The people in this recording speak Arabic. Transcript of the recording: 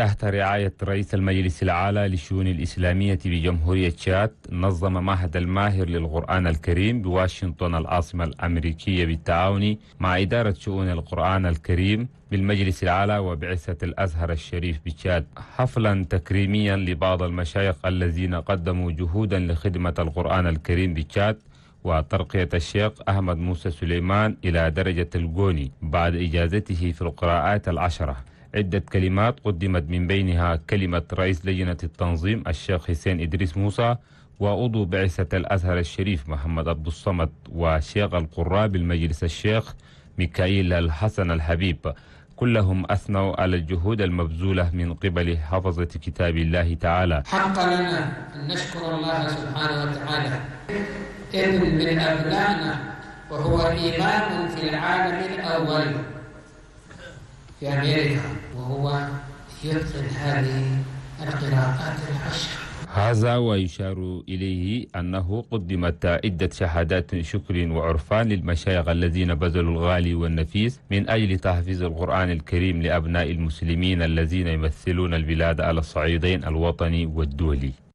تحت رعاية رئيس المجلس الأعلى للشؤون الإسلامية بجمهورية تشاد نظم معهد الماهر للقرآن الكريم بواشنطن العاصمة الأمريكية بالتعاون مع إدارة شؤون القرآن الكريم بالمجلس الأعلى وبعثة الأزهر الشريف بتشاد حفلا تكريميا لبعض المشايخ الذين قدموا جهودا لخدمة القرآن الكريم بتشاد وترقية الشيخ أحمد موسى سليمان إلى درجة الجوني بعد إجازته في القراءات العشرة عدة كلمات قدمت من بينها كلمة رئيس لجنة التنظيم الشيخ حسين إدريس موسى وعضو بعثة الأزهر الشريف محمد عبد الصمد وشيخ القراء بالمجلس الشيخ ميكائيل الحسن الحبيب كلهم أثنوا على الجهود المبذولة من قبل حفظة كتاب الله تعالى حق لنا أن نشكر الله سبحانه وتعالى إذ من أبنائنا وهو إيمان في العالم الأول في أمريكا وهو يتقن هذه القراءات العشر هذا ويشار إليه أنه قدمت عدة شهادات شكر وعرفان للمشايخ الذين بذلوا الغالي والنفيس من أجل تحفيظ القرآن الكريم لأبناء المسلمين الذين يمثلون البلاد على الصعيدين الوطني والدولي